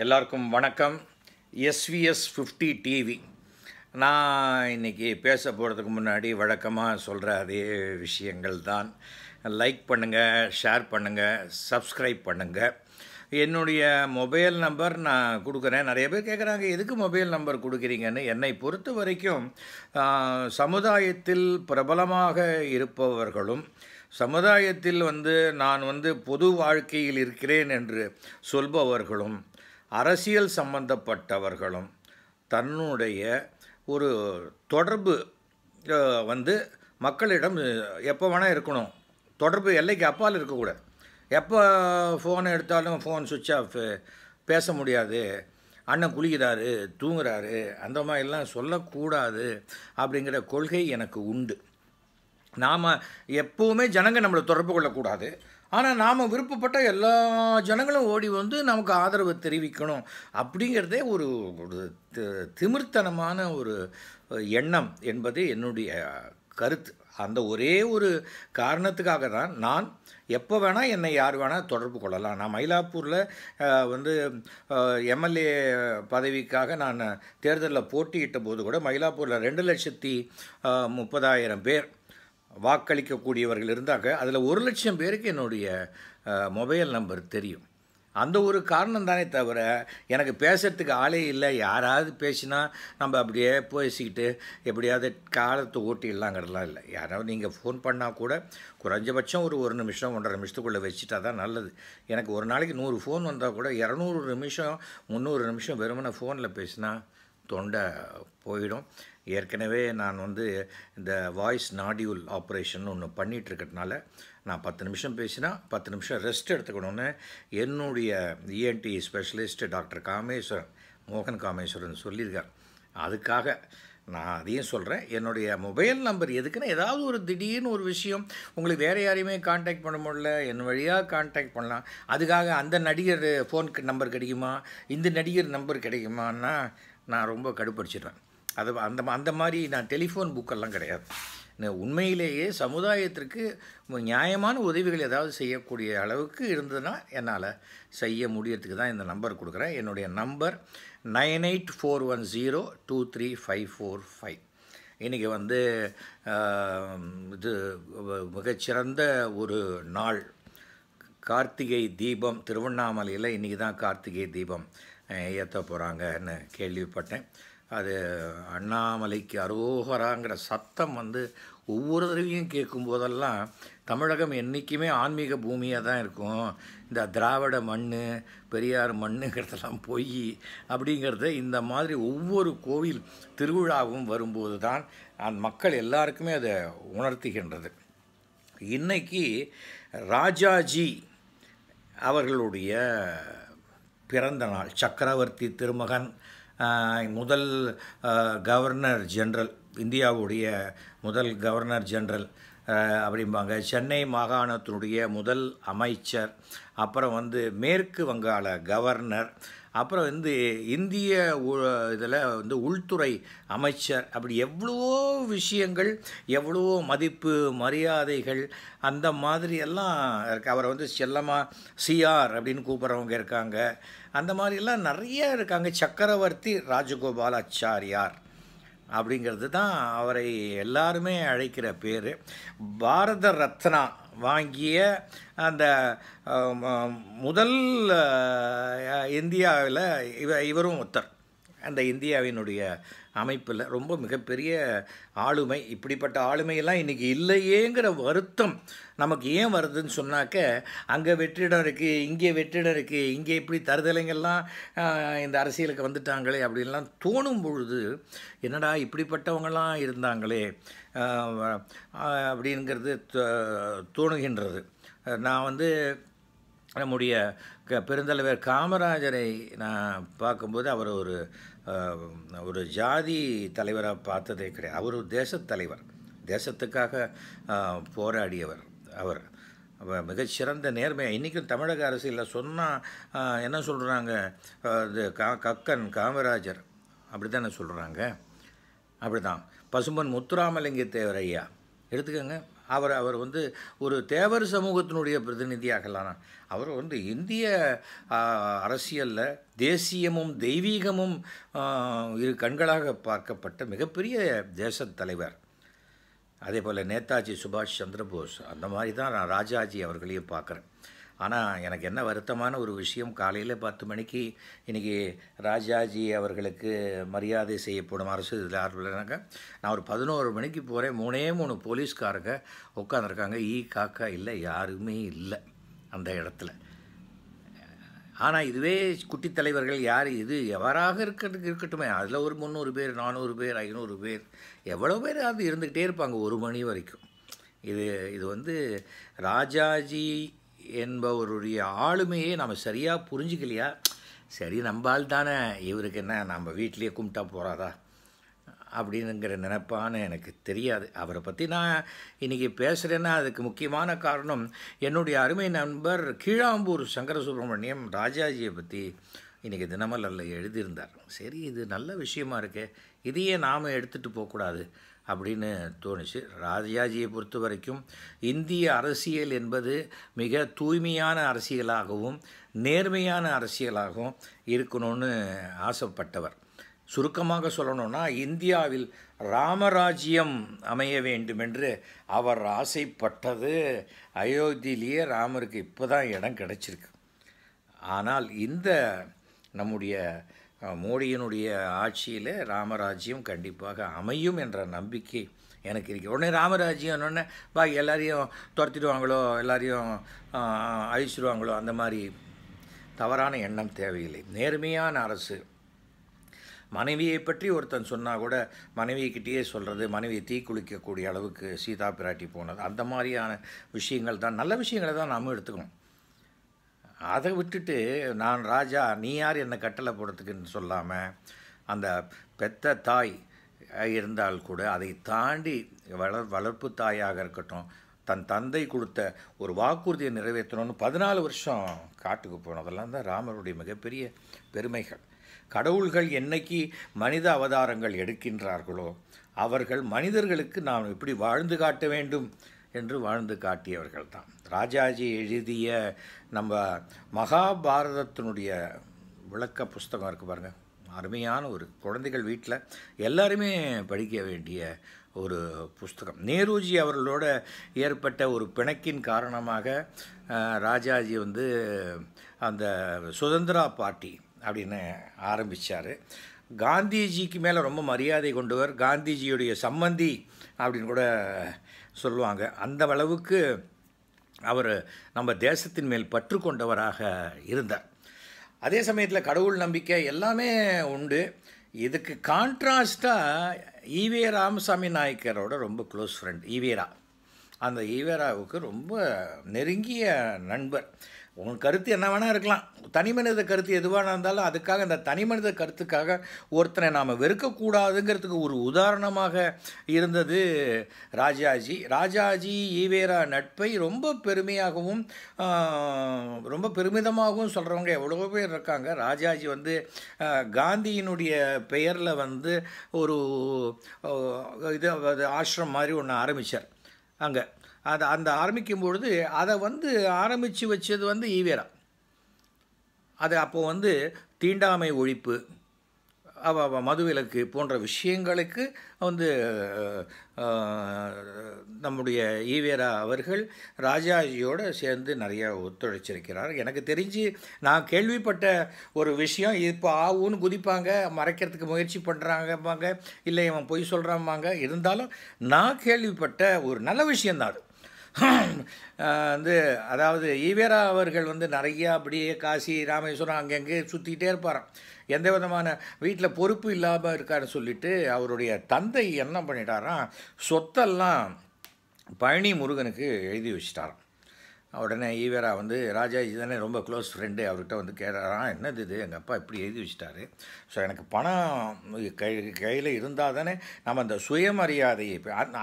எல்லாருக்கும் வணக்கம் SVS fifty TV நான் இன்றைக்கி பேச போகிறதுக்கு முன்னாடி வழக்கமாக சொல்கிற அதே விஷயங்கள் தான் லைக் பண்ணுங்கள் ஷேர் பண்ணுங்கள் சப்ஸ்கிரைப் பண்ணுங்கள் என்னுடைய மொபைல் நம்பர் நான் கொடுக்குறேன் நிறைய பேர் கேட்குறாங்க எதுக்கு மொபைல் நம்பர் கொடுக்குறீங்கன்னு என்னை பொறுத்த வரைக்கும் சமுதாயத்தில் பிரபலமாக இருப்பவர்களும் சமுதாயத்தில் வந்து நான் வந்து பொது வாழ்க்கையில் இருக்கிறேன் என்று சொல்பவர்களும் அரசியல் சம்பந்தப்பட்டவர்களும் தன்னுடைய ஒரு தொடர்பு வந்து மக்களிடம் எப்போ வேணால் இருக்கணும் தொடர்பு எல்லைக்கு அப்பால் இருக்கக்கூடாது எப்போ ஃபோனை எடுத்தாலும் ஃபோன் சுவிட்ச் ஆஃப் பேச முடியாது அண்ணன் குளிக்கிறாரு தூங்குறாரு அந்த மாதிரிலாம் சொல்லக்கூடாது அப்படிங்கிற கொள்கை எனக்கு உண்டு நாம் எப்போவுமே ஜனங்கள் நம்மளை தொடர்பு கொள்ளக்கூடாது ஆனால் நாம் விருப்பப்பட்ட எல்லா ஜனங்களும் ஓடி வந்து நமக்கு ஆதரவு தெரிவிக்கணும் அப்படிங்கிறதே ஒரு திமிர்த்தனமான ஒரு எண்ணம் என்பது என்னுடைய கருத்து அந்த ஒரே ஒரு காரணத்துக்காக தான் நான் எப்போ வேணால் என்னை யார் வேணால் தொடர்பு கொள்ளலாம் நான் மயிலாப்பூரில் வந்து எம்எல்ஏ பதவிக்காக நான் தேர்தலில் போட்டியிட்ட போது கூட மயிலாப்பூரில் ரெண்டு லட்சத்தி முப்பதாயிரம் பேர் வாக்களிக்கக்கூடியவர்கள் இருந்தாங்க அதில் ஒரு லட்சம் பேருக்கு என்னுடைய மொபைல் நம்பர் தெரியும் அந்த ஒரு காரணம் தானே தவிர எனக்கு பேசுகிறதுக்கு ஆளே இல்லை யாராவது பேசினா நம்ம அப்படியே பேசிக்கிட்டு எப்படியாவது காலத்தை ஓட்டிடலாங்கிறதுலாம் இல்லை யாராவது நீங்கள் ஃபோன் பண்ணால் கூட குறைஞ்சபட்சம் ஒரு ஒரு நிமிஷம் ஒன்றரை நிமிஷத்துக்குள்ளே வச்சுட்டா தான் நல்லது எனக்கு ஒரு நாளைக்கு நூறு ஃபோன் வந்தால் கூட இரநூறு நிமிஷம் முந்நூறு நிமிஷம் வெறுமனை ஃபோனில் பேசினா தொண்டை போயிடும் ஏற்கனவே நான் வந்து இந்த வாய்ஸ் நாடியூல் ஆப்ரேஷன் ஒன்று பண்ணிகிட்ருக்கிறதுனால நான் பத்து நிமிஷம் பேசினா பத்து நிமிஷம் ரெஸ்ட் எடுத்துக்கணும்னு என்னுடைய இஎன்டி ஸ்பெஷலிஸ்ட் டாக்டர் காமேஸ்வரன் மோகன் காமேஸ்வரன் சொல்லியிருக்கார் அதுக்காக நான் அதையும் சொல்கிறேன் என்னுடைய மொபைல் நம்பர் எதுக்குன்னா ஏதாவது ஒரு திடீர்னு ஒரு விஷயம் உங்களுக்கு வேறு யாரையுமே காண்டாக்ட் பண்ண முடியல என் வழியாக காண்டாக்ட் பண்ணலாம் அதுக்காக அந்த நடிகர் ஃபோன் நம்பர் கிடைக்குமா இந்த நடிகர் நம்பர் கிடைக்குமான்னா நான் ரொம்ப கடுப்படிச்சிடுறேன் அது அந்த அந்த மாதிரி நான் டெலிஃபோன் புக்கெல்லாம் கிடையாது உண்மையிலேயே சமுதாயத்திற்கு நியாயமான உதவிகள் ஏதாவது செய்யக்கூடிய அளவுக்கு இருந்ததுன்னா என்னால் செய்ய முடியறதுக்கு தான் இந்த நம்பர் கொடுக்குறேன் என்னுடைய number nine eight four one zero two three five four five இன்றைக்கி வந்து இது மிகச்சிறந்த ஒரு நாள் கார்த்திகை தீபம் திருவண்ணாமலையில் இன்றைக்கி தான் கார்த்திகை தீபம் ஏற்ற போகிறாங்கன்னு கேள்விப்பட்டேன் அது அண்ணாமலைக்கு அரோகராங்கிற சத்தம் வந்து ஒவ்வொரு தடவையும் கேட்கும் போதெல்லாம் தமிழகம் என்றைக்குமே ஆன்மீக பூமியாக தான் இருக்கும் இந்த திராவிட மண் பெரியார் மண்ணுங்கிறதெல்லாம் பொய் அப்படிங்கிறத இந்த மாதிரி ஒவ்வொரு கோவில் திருவிழாவும் வரும்போது தான் அந்த மக்கள் எல்லாருக்குமே அதை உணர்த்துகின்றது இன்னைக்கு ராஜாஜி அவர்களுடைய பிறந்த நாள் சக்கரவர்த்தி திருமகன் முதல் கவர்னர் ஜென்ரல் இந்தியாவுடைய முதல் கவர்னர் ஜென்ரல் அப்படிம்பாங்க சென்னை மாகாணத்தினுடைய முதல் அமைச்சர் அப்புறம் வந்து மேற்கு வங்காள கவர்னர் அப்புறம் வந்து இந்திய இதில் வந்து உள்துறை அமைச்சர் அப்படி எவ்வளவோ விஷயங்கள் எவ்வளவோ மதிப்பு மரியாதைகள் அந்த மாதிரி எல்லாம் இருக்குது அவரை வந்து செல்லமாக சிஆர் அப்படின்னு கூப்பிட்றவங்க இருக்காங்க அந்த மாதிரிலாம் நிறைய இருக்காங்க சக்கரவர்த்தி ராஜகோபாலாச்சாரியார் அப்படிங்கிறது தான் அவரை எல்லாருமே அழைக்கிற பேர் பாரத ரத்னா வாங்கிய அந்த முதல் இந்தியாவில் இவ இவரும் ஒருத்தர் அந்த இந்தியாவினுடைய அமைப்பில் ரொம்ப மிகப்பெரிய ஆளுமை இப்படிப்பட்ட ஆளுமையெல்லாம் இன்றைக்கி இல்லையேங்கிற வருத்தம் நமக்கு ஏன் வருதுன்னு சொன்னாக்க அங்கே வெற்றிடம் இருக்குது இங்கே வெற்றிடம் இருக்குது இங்கே இப்படி தருதலைங்கள்லாம் இந்த அரசியலுக்கு வந்துட்டாங்களே அப்படின்லாம் தோணும் பொழுது என்னடா இப்படிப்பட்டவங்களாம் இருந்தாங்களே அப்படிங்கிறது தோணுகின்றது நான் வந்து நம்முடைய பெருந்தலைவர் காமராஜரை நான் பார்க்கும்போது அவர் ஒரு ஒரு ஜாதி தலைவராக பார்த்ததே கிடையாது அவர் ஒரு தேசத்தலைவர் தேசத்துக்காக போராடியவர் அவர் மிகச்சிறந்த நேர்மை இன்றைக்கும் தமிழக அரசியலில் சொன்னால் என்ன சொல்கிறாங்க இது கா கக்கன் காமராஜர் அப்படி தானே சொல்கிறாங்க அப்படி தான் பசும்பன் முத்துராமலிங்க தேவர் ஐயா எடுத்துக்கோங்க அவர் அவர் வந்து ஒரு தேவர் சமூகத்தினுடைய பிரதிநிதியாகலாம் அவர் வந்து இந்திய அரசியலில் தேசியமும் தெய்வீகமும் இரு கண்களாக பார்க்கப்பட்ட மிகப்பெரிய தேச தலைவர் அதே போல் நேதாஜி சுபாஷ் சந்திரபோஸ் அந்த மாதிரி தான் நான் ராஜாஜி அவர்களையும் பார்க்குறேன் ஆனால் எனக்கு என்ன வருத்தமான ஒரு விஷயம் காலையில் பத்து மணிக்கு இன்றைக்கி ராஜாஜி அவர்களுக்கு மரியாதை செய்யப்படும் அரசு இதில் நான் ஒரு பதினோரு மணிக்கு போகிறேன் மூணே மூணு போலீஸ்காரங்க உட்காந்துருக்காங்க ஈ காக்கா இல்லை யாருமே இல்லை அந்த இடத்துல ஆனால் இதுவே குட்டித்தலைவர்கள் தலைவர்கள் யார் இது எவராக இருக்கிறதுக்கு இருக்கட்டுமே அதில் ஒரு முந்நூறு பேர் நானூறு பேர் ஐநூறு பேர் எவ்வளோ பேர் அது இருந்துக்கிட்டே இருப்பாங்க ஒரு மணி வரைக்கும் இது இது வந்து ராஜாஜி என்பவருடைய ஆளுமையை நம்ம சரியாக புரிஞ்சிக்கலையா சரி நம்பால் தானே இவருக்கு என்ன நம்ம வீட்லேயே கும்பிட்டா போகிறாதா அப்படிங்கிற நினப்பான்னு எனக்கு தெரியாது அவரை பற்றி நான் இன்றைக்கி பேசுகிறேன்னா அதுக்கு முக்கியமான காரணம் என்னுடைய அருமை நண்பர் கீழாம்பூர் சங்கரசுப்ரமணியம் ராஜாஜியை பற்றி இன்றைக்கி தினமலரில் எழுதியிருந்தார் சரி இது நல்ல விஷயமா இருக்கே இதையே நாம் எடுத்துகிட்டு போகக்கூடாது அப்படின்னு தோணுச்சு ராஜாஜியை பொறுத்த வரைக்கும் இந்திய அரசியல் என்பது மிக தூய்மையான அரசியலாகவும் நேர்மையான அரசியலாகவும் இருக்கணும்னு ஆசைப்பட்டவர் சுருக்கமாக சொல்லணும்னா இந்தியாவில் ராமராஜ்யம் அமைய வேண்டும் என்று அவர் ஆசைப்பட்டது அயோத்தியிலேயே ராமருக்கு இப்போ தான் இடம் கிடச்சிருக்கு ஆனால் இந்த நம்முடைய மோடியினுடைய ஆட்சியில் ராமராஜ்யம் கண்டிப்பாக அமையும் என்ற நம்பிக்கை எனக்கு இருக்கு உடனே ராமராஜ்யம் என்னொன்னே பா எல்லாரையும் துரத்திடுவாங்களோ எல்லாரையும் அழிச்சிடுவாங்களோ அந்த மாதிரி தவறான எண்ணம் தேவையில்லை நேர்மையான அரசு மனைவியை பற்றி ஒருத்தன் சொன்னால் கூட மனைவிக்கிட்டேயே சொல்கிறது மனைவியை தீக்குளிக்கக்கூடிய அளவுக்கு சீதா பிராட்டி போனது அந்த மாதிரியான விஷயங்கள் தான் நல்ல விஷயங்களை தான் நாம் எடுத்துக்கணும் அதை விட்டுட்டு நான் ராஜா நீ யார் என்னை கட்டளை போடுறதுக்குன்னு சொல்லாமல் அந்த பெத்த தாய் இருந்தால் கூட அதை தாண்டி வளர் வளர்ப்பு தாயாக இருக்கட்டும் தன் தந்தை கொடுத்த ஒரு வாக்குறுதியை நிறைவேற்றணும்னு பதினாலு வருஷம் காட்டுக்கு போனதெல்லாம் தான் ராமருடைய மிகப்பெரிய பெருமைகள் கடவுள்கள் என்னைக்கு மனித அவதாரங்கள் எடுக்கின்றார்களோ அவர்கள் மனிதர்களுக்கு நாம் எப்படி வாழ்ந்து காட்ட வேண்டும் என்று வாழ்ந்து காட்டியவர்கள் தான் ராஜாஜி எழுதிய நம்ம மகாபாரதத்தினுடைய விளக்க புஸ்தகம் இருக்குது பாருங்கள் அருமையான ஒரு குழந்தைகள் வீட்டில் எல்லாருமே படிக்க வேண்டிய ஒரு புஸ்தகம் நேருஜி அவர்களோட ஏற்பட்ட ஒரு பிணக்கின் காரணமாக ராஜாஜி வந்து அந்த சுதந்திரா பார்ட்டி அப்படின்னு ஆரம்பித்தார் காந்திஜிக்கு மேலே ரொம்ப மரியாதை கொண்டவர் காந்திஜியுடைய சம்மந்தி அப்படின்னு கூட சொல்லுவாங்க அந்த அளவுக்கு அவர் நம்ம தேசத்தின் மேல் பற்று கொண்டவராக இருந்தார் அதே சமயத்தில் கடவுள் நம்பிக்கை எல்லாமே உண்டு இதுக்கு கான்ட்ராஸ்டாக ஈவே ராமசாமி நாயக்கரோட ரொம்ப க்ளோஸ் ஃப்ரெண்ட் ஈவேரா அந்த ஈவேராவுக்கு ரொம்ப நெருங்கிய நண்பர் உன் கருத்து என்ன வேணால் இருக்கலாம் தனி மனித கருத்து எதுவாக இருந்தாலும் அதுக்காக இந்த தனி மனித கருத்துக்காக ஒருத்தனை நாம் வெறுக்கக்கூடாதுங்கிறதுக்கு ஒரு உதாரணமாக இருந்தது ராஜாஜி ராஜாஜி ஈவேரா நட்பை ரொம்ப பெருமையாகவும் ரொம்ப பெருமிதமாகவும் சொல்கிறவங்க எவ்வளோ பேர் இருக்காங்க ராஜாஜி வந்து காந்தியினுடைய பெயரில் வந்து ஒரு இது ஆசிரம் மாதிரி ஒன்று ஆரம்பித்தார் அங்கே அதை அந்த ஆரம்பிக்கும் பொழுது அதை வந்து ஆரம்பித்து வச்சது வந்து ஈவேரா அது அப்போது வந்து தீண்டாமை ஒழிப்பு மதுவிலக்கு போன்ற விஷயங்களுக்கு வந்து நம்முடைய ஈவேரா அவர்கள் ராஜாஜியோடு சேர்ந்து நிறையா ஒத்துழைச்சிருக்கிறார் எனக்கு தெரிஞ்சு நான் கேள்விப்பட்ட ஒரு விஷயம் இப்போ ஆவுன்னு குதிப்பாங்க மறைக்கிறதுக்கு முயற்சி பண்ணுறாங்கம்பாங்க இல்லை இவன் பொய் சொல்கிறாம்பாங்க இருந்தாலும் நான் கேள்விப்பட்ட ஒரு நல்ல விஷயந்தான் அது வந்து அதாவது ஈவேரா அவர்கள் வந்து நிறையா அப்படியே காசி ராமேஸ்வரம் அங்கங்கே சுற்றிக்கிட்டே இருப்பாராம் எந்த விதமான வீட்டில் பொறுப்பு இல்லாமல் இருக்காருன்னு சொல்லிட்டு அவருடைய தந்தை என்ன பண்ணிட்டாராம் சொத்தெல்லாம் பழனி முருகனுக்கு எழுதி வச்சிட்டாராம் உடனே ஈவரா வந்து ராஜாஜி தானே ரொம்ப க்ளோஸ் ஃப்ரெண்டு அவர்கிட்ட வந்து கேட்குறான் என்னது இது எங்கள் அப்பா இப்படி எழுதி வச்சுட்டாரு ஸோ எனக்கு பணம் கை கையில் இருந்தால் தானே நம்ம அந்த சுயமரியாதையை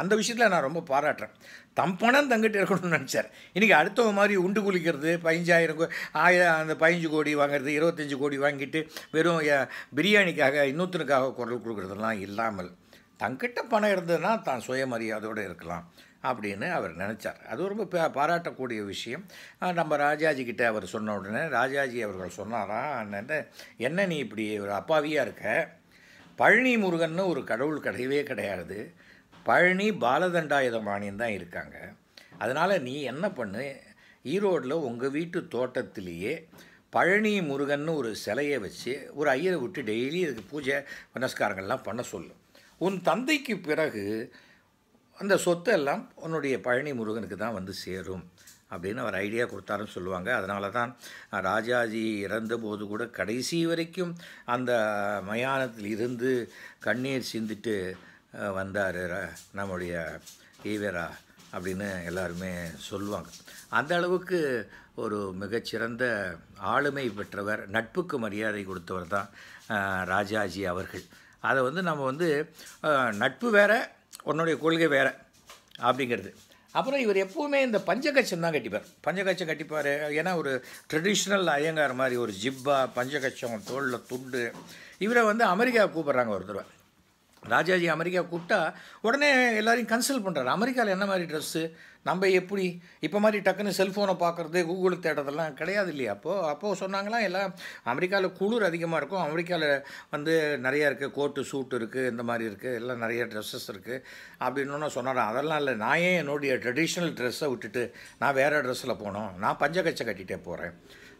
அந்த விஷயத்தில் நான் ரொம்ப பாராட்டுறேன் தம் பணம் தங்கிட்டு இருக்கணும்னு நினச்சார் இன்றைக்கி அடுத்தவங்க மாதிரி உண்டு குளிக்கிறது கோ ஆயிரம் அந்த பதிஞ்சு கோடி வாங்குறது இருபத்தஞ்சி கோடி வாங்கிட்டு வெறும் பிரியாணிக்காக இன்னொருத்தனுக்காக குரல் கொடுக்குறதுலாம் இல்லாமல் தங்கிட்ட பணம் இருந்ததுன்னா தான் சுயமரியாதையோடு இருக்கலாம் அப்படின்னு அவர் நினச்சார் அது ரொம்ப பாராட்டக்கூடிய விஷயம் நம்ம ராஜாஜி கிட்டே அவர் சொன்ன உடனே ராஜாஜி அவர்கள் சொன்னாரா என்ன நீ இப்படி ஒரு அப்பாவியாக இருக்க பழனி முருகன் ஒரு கடவுள் கிடையவே கிடையாது பழனி பாலதண்டாயுதபாணின்னு தான் இருக்காங்க அதனால் நீ என்ன பண்ணு ஈரோடில் உங்கள் வீட்டு தோட்டத்திலேயே பழனி முருகன் ஒரு சிலையை வச்சு ஒரு ஐயரை விட்டு டெய்லி இதுக்கு பூஜை புனஸ்காரங்கள்லாம் பண்ண சொல்லும் உன் தந்தைக்கு பிறகு அந்த சொத்து எல்லாம் உன்னுடைய பழனி முருகனுக்கு தான் வந்து சேரும் அப்படின்னு அவர் ஐடியா கொடுத்தாருன்னு சொல்லுவாங்க அதனால தான் ராஜாஜி இறந்தபோது கூட கடைசி வரைக்கும் அந்த மயானத்தில் இருந்து கண்ணீர் சிந்திட்டு வந்தார் நம்முடைய ஈவேரா அப்படின்னு எல்லாருமே சொல்லுவாங்க அந்த அளவுக்கு ஒரு மிகச்சிறந்த ஆளுமை பெற்றவர் நட்புக்கு மரியாதை கொடுத்தவர் தான் ராஜாஜி அவர்கள் அதை வந்து நம்ம வந்து நட்பு வேறு உன்னுடைய கொள்கை வேறு அப்படிங்கிறது அப்புறம் இவர் எப்போவுமே இந்த பஞ்சகச்சம் தான் கட்டிப்பார் பஞ்சகச்சம் கட்டிப்பார் ஏன்னா ஒரு ட்ரெடிஷ்னல் ஐயங்கார் மாதிரி ஒரு ஜிப்பா பஞ்சகச்சம் தோளில் துண்டு இவரை வந்து அமெரிக்கா கூப்பிட்றாங்க ஒரு ராஜாஜி அமெரிக்கா கூப்பிட்டா உடனே எல்லாரையும் கன்சல்ட் பண்ணுறாரு அமெரிக்காவில் என்ன மாதிரி ட்ரெஸ்ஸு நம்ம எப்படி இப்போ மாதிரி டக்குன்னு செல்ஃபோனை பார்க்குறது கூகுள் தேடுறதெல்லாம் கிடையாது இல்லையா அப்போது அப்போது சொன்னாங்களாம் எல்லாம் அமெரிக்காவில் குளிர் அதிகமாக இருக்கும் அமெரிக்காவில் வந்து நிறையா இருக்குது கோட்டு சூட் இருக்குது இந்த மாதிரி இருக்குது எல்லாம் நிறைய ட்ரெஸ்ஸஸ் இருக்குது அப்படின்னு சொன்னாராம் அதெல்லாம் இல்லை நான் ஏன் என்னுடைய ட்ரெடிஷ்னல் ட்ரெஸ்ஸை விட்டுட்டு நான் வேறு ட்ரெஸ்ஸில் போனோம் நான் பஞ்சகச்சை கட்டிகிட்டே போகிறேன்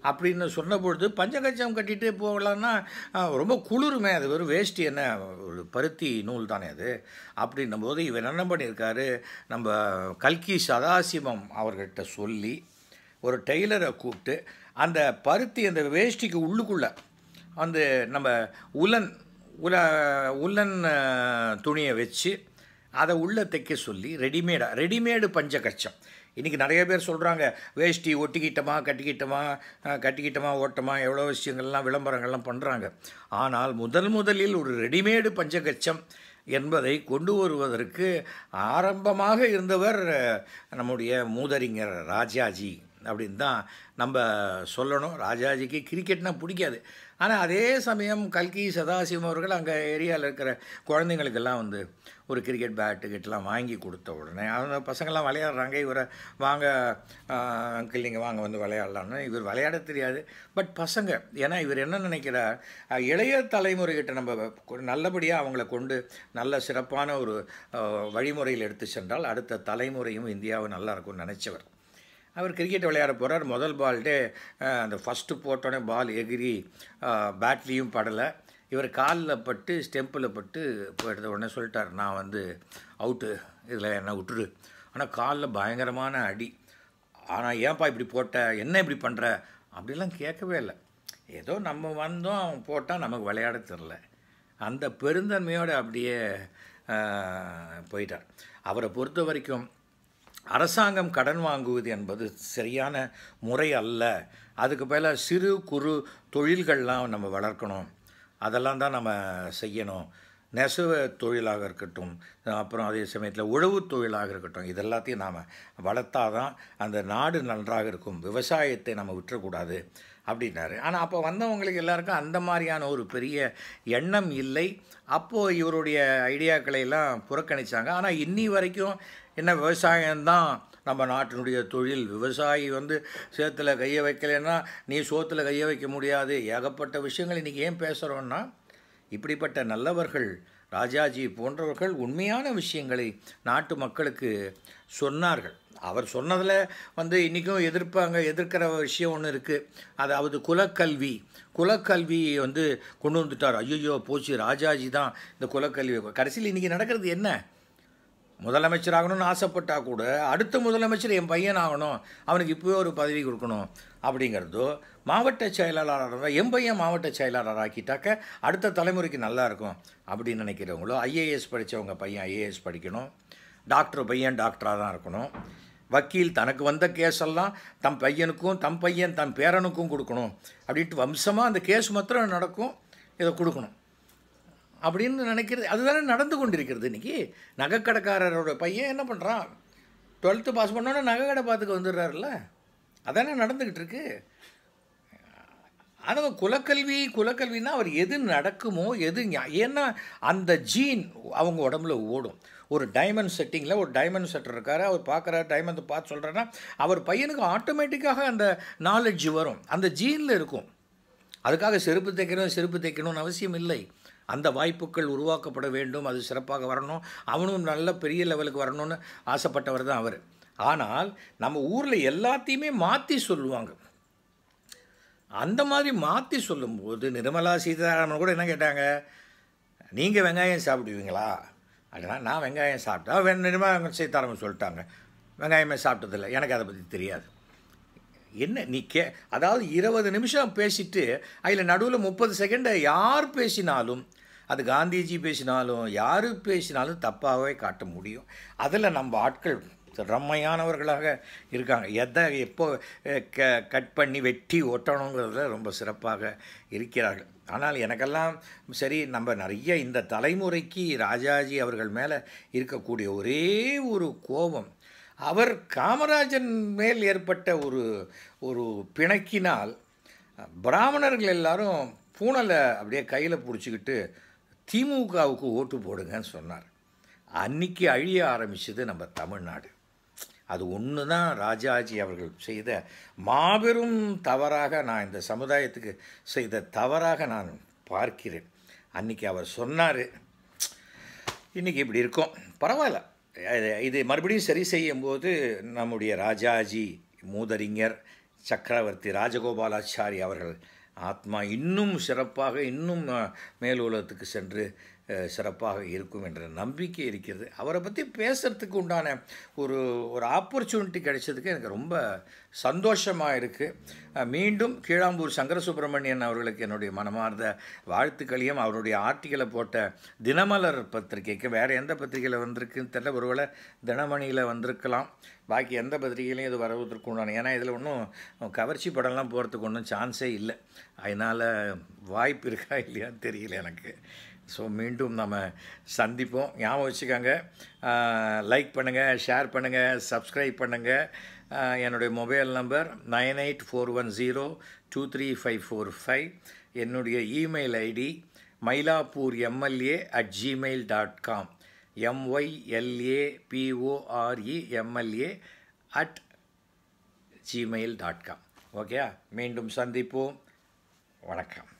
அப்படின்னு சொன்ன பொழுது பஞ்சகச்சம் கட்டிகிட்டே போகலான்னா ரொம்ப குளிருமே அது வெறும் வேஷ்டி என்ன ஒரு பருத்தி நூல் தானே அது அப்படின்னும் போது இவர் என்ன பண்ணியிருக்காரு நம்ம கல்கி சதாசிவம் அவர்கிட்ட சொல்லி ஒரு டெய்லரை கூப்பிட்டு அந்த பருத்தி அந்த வேஷ்டிக்கு உள்ளுக்குள்ளே அந்த நம்ம உலன் உல உலன் துணியை வச்சு அதை உள்ளே தைக்க சொல்லி ரெடிமேடாக ரெடிமேடு பஞ்சகச்சம் இன்றைக்கி நிறைய பேர் சொல்கிறாங்க வேஷ்டி ஒட்டிக்கிட்டமா கட்டிக்கிட்டமா கட்டிக்கிட்டமா ஓட்டமா எவ்வளோ விஷயங்கள்லாம் விளம்பரங்கள்லாம் பண்ணுறாங்க ஆனால் முதல் முதலில் ஒரு ரெடிமேடு பஞ்சகச்சம் என்பதை கொண்டு வருவதற்கு ஆரம்பமாக இருந்தவர் நம்முடைய மூதறிஞர் ராஜாஜி அப்படின்னு தான் நம்ம சொல்லணும் ராஜாஜிக்கு கிரிக்கெட்னால் பிடிக்காது ஆனால் அதே சமயம் கல்கி சதாசிவம் அவர்கள் அங்கே ஏரியாவில் இருக்கிற குழந்தைங்களுக்கெல்லாம் வந்து ஒரு கிரிக்கெட் பேட்டு கிட்டலாம் வாங்கி கொடுத்த உடனே அந்த பசங்கள்லாம் விளையாடுறாங்க இவரை வாங்க அங்கிள் நீங்கள் வாங்க வந்து விளையாடலாம்னு இவர் விளையாட தெரியாது பட் பசங்க ஏன்னா இவர் என்ன நினைக்கிறார் இளைய தலைமுறைகிட்ட நம்ம நல்லபடியாக அவங்கள கொண்டு நல்ல சிறப்பான ஒரு வழிமுறையில் எடுத்து சென்றால் அடுத்த தலைமுறையும் இந்தியாவும் நல்லா இருக்கும்னு நினச்சவர் அவர் கிரிக்கெட் விளையாட போகிறார் முதல் பால்ட்டே அந்த ஃபஸ்ட்டு போட்டோடனே பால் எகிரி பேட்லேயும் படலை இவர் காலில் பட்டு ஸ்டெம்பில் பட்டு போயிடுறது உடனே சொல்லிட்டார் நான் வந்து அவுட்டு இதில் என்ன விட்டுரு ஆனால் காலில் பயங்கரமான அடி ஆனால் ஏன்ப்பா இப்படி போட்ட என்ன இப்படி பண்ணுற அப்படிலாம் கேட்கவே இல்லை ஏதோ நம்ம வந்தோம் அவன் போட்டால் நமக்கு விளையாட தெரில அந்த பெருந்தன்மையோடு அப்படியே போயிட்டார் அவரை பொறுத்த வரைக்கும் அரசாங்கம் கடன் வாங்குவது என்பது சரியான முறை அல்ல அதுக்கு மேல சிறு குறு தொழில்கள்லாம் நம்ம வளர்க்கணும் அதெல்லாம் தான் நம்ம செய்யணும் நெசவு தொழிலாக இருக்கட்டும் அப்புறம் அதே சமயத்தில் உழவு தொழிலாக இருக்கட்டும் இதெல்லாத்தையும் நாம் வளர்த்தா தான் அந்த நாடு நன்றாக இருக்கும் விவசாயத்தை நம்ம விட்டுறக்கூடாது அப்படின்னாரு ஆனால் அப்போ வந்தவங்களுக்கு எல்லாருக்கும் அந்த மாதிரியான ஒரு பெரிய எண்ணம் இல்லை அப்போது இவருடைய ஐடியாக்களை எல்லாம் புறக்கணித்தாங்க ஆனால் இன்னி வரைக்கும் என்ன விவசாயம்தான் நம்ம நாட்டினுடைய தொழில் விவசாயி வந்து சேத்துல கையை வைக்கலைன்னா நீ சோத்தில் கையை வைக்க முடியாது ஏகப்பட்ட விஷயங்கள் இன்றைக்கி ஏன் பேசுகிறோன்னா இப்படிப்பட்ட நல்லவர்கள் ராஜாஜி போன்றவர்கள் உண்மையான விஷயங்களை நாட்டு மக்களுக்கு சொன்னார்கள் அவர் சொன்னதில் வந்து இன்றைக்கும் எதிர்ப்பாங்க எதிர்க்கிற விஷயம் ஒன்று இருக்குது அதாவது குலக்கல்வி குலக்கல்வி வந்து கொண்டு வந்துட்டார் ஐயோ போச்சு ராஜாஜி தான் இந்த குலக்கல்வி கடைசியில் இன்றைக்கி நடக்கிறது என்ன முதலமைச்சர் ஆகணும்னு ஆசைப்பட்டால் கூட அடுத்த முதலமைச்சர் என் பையன் ஆகணும் அவனுக்கு இப்போவே ஒரு பதவி கொடுக்கணும் அப்படிங்கிறதோ மாவட்ட செயலாளராக இருந்தால் என் பையன் மாவட்ட செயலாளர் ஆக்கிட்டாக்க அடுத்த தலைமுறைக்கு நல்லாயிருக்கும் அப்படின்னு நினைக்கிறவங்களோ ஐஏஎஸ் படித்தவங்க பையன் ஐஏஎஸ் படிக்கணும் டாக்டர் பையன் டாக்டராக தான் இருக்கணும் வக்கீல் தனக்கு வந்த கேஸெல்லாம் தம் பையனுக்கும் தம் பையன் தன் பேரனுக்கும் கொடுக்கணும் அப்படின்ட்டு வம்சமாக அந்த கேஸ் மாத்திரம் நடக்கும் இதை கொடுக்கணும் அப்படின்னு நினைக்கிறது அதுதானே நடந்து கொண்டிருக்கிறது இன்றைக்கி நகைக்கடைக்காரரோட பையன் என்ன பண்ணுறான் டுவெல்த்து பாஸ் பண்ணோன்னே நகை கடை பார்த்துக்க வந்துடுறாருல்ல அதானே நடந்துக்கிட்டு இருக்கு ஆனால் குலக்கல்வி குலக்கல்வின்னா அவர் எது நடக்குமோ எது ஏன்னா அந்த ஜீன் அவங்க உடம்புல ஓடும் ஒரு டைமண்ட் செட்டிங்கில் ஒரு டைமண்ட் செட்டர் இருக்கார் அவர் பார்க்குறாரு டைமண்ட் பார்த்து சொல்கிறேன்னா அவர் பையனுக்கு ஆட்டோமேட்டிக்காக அந்த நாலெட்ஜ் வரும் அந்த ஜீனில் இருக்கும் அதுக்காக செருப்பு தைக்கணும் செருப்பு தைக்கணும்னு அவசியம் இல்லை அந்த வாய்ப்புகள் உருவாக்கப்பட வேண்டும் அது சிறப்பாக வரணும் அவனும் நல்ல பெரிய லெவலுக்கு வரணும்னு ஆசைப்பட்டவர் தான் அவர் ஆனால் நம்ம ஊரில் எல்லாத்தையுமே மாற்றி சொல்லுவாங்க அந்த மாதிரி மாற்றி சொல்லும்போது நிர்மலா சீதாராமன் கூட என்ன கேட்டாங்க நீங்கள் வெங்காயம் சாப்பிடுவீங்களா அப்படின்னா நான் வெங்காயம் சாப்பிட்டா நிர்மலா சீதாராமன் சொல்லிட்டாங்க வெங்காயமே சாப்பிட்டதில்லை எனக்கு அதை பற்றி தெரியாது என்ன நீ கே அதாவது இருபது நிமிஷம் பேசிட்டு அதில் நடுவில் முப்பது செகண்டை யார் பேசினாலும் அது காந்திஜி பேசினாலும் யார் பேசினாலும் தப்பாகவே காட்ட முடியும் அதில் நம்ம ஆட்கள் ரம்மையானவர்களாக இருக்காங்க எதை எப்போ க கட் பண்ணி வெட்டி ஒட்டணுங்கிறதுல ரொம்ப சிறப்பாக இருக்கிறார்கள் ஆனால் எனக்கெல்லாம் சரி நம்ம நிறைய இந்த தலைமுறைக்கு ராஜாஜி அவர்கள் மேலே இருக்கக்கூடிய ஒரே ஒரு கோபம் அவர் காமராஜன் மேல் ஏற்பட்ட ஒரு ஒரு பிணக்கினால் பிராமணர்கள் எல்லாரும் பூனலை அப்படியே கையில் பிடிச்சிக்கிட்டு திமுகவுக்கு ஓட்டு போடுங்கன்னு சொன்னார் அன்னைக்கு அழிய ஆரம்பிச்சது நம்ம தமிழ்நாடு அது ஒன்று தான் ராஜாஜி அவர்கள் செய்த மாபெரும் தவறாக நான் இந்த சமுதாயத்துக்கு செய்த தவறாக நான் பார்க்கிறேன் அன்றைக்கி அவர் சொன்னார் இன்றைக்கி இப்படி இருக்கும் பரவாயில்ல இது மறுபடியும் சரி செய்யும் போது நம்முடைய ராஜாஜி மூதறிஞர் சக்கரவர்த்தி ராஜகோபாலாச்சாரி அவர்கள் ஆத்மா இன்னும் சிறப்பாக இன்னும் மேல் உலகத்துக்கு சென்று சிறப்பாக இருக்கும் என்ற நம்பிக்கை இருக்கிறது அவரை பற்றி பேசுகிறதுக்கு உண்டான ஒரு ஒரு ஆப்பர்ச்சுனிட்டி கிடைச்சதுக்கு எனக்கு ரொம்ப சந்தோஷமாக இருக்குது மீண்டும் கீழாம்பூர் சங்கர சுப்பிரமணியன் அவர்களுக்கு என்னுடைய மனமார்ந்த வாழ்த்துக்களையும் அவருடைய ஆர்டிக்கலை போட்ட தினமலர் பத்திரிகைக்கு வேறு எந்த பத்திரிகையில் வந்திருக்குன்னு தெரியல ஒருவேளை தினமணியில் வந்திருக்கலாம் பாக்கி எந்த பத்திரிகையிலையும் இது வரவதற்கு உண்டான ஏன்னா இதில் ஒன்றும் கவர்ச்சி படம்லாம் போகிறதுக்கு ஒன்றும் சான்ஸே இல்லை அதனால் வாய்ப்பு இருக்கா இல்லையான்னு தெரியல எனக்கு ஸோ மீண்டும் நம்ம சந்திப்போம் ஞாபகம் வச்சுக்கோங்க லைக் பண்ணுங்கள் ஷேர் பண்ணுங்கள் சப்ஸ்கிரைப் பண்ணுங்கள் என்னுடைய mobile number nine eight four one zero two three five four five என்னுடைய email ID Mylapore MLA at Gmail dot com MYLA PORE MLA at Gmail dot com okay மீண்டும் சந்திப்போம் வணக்கம்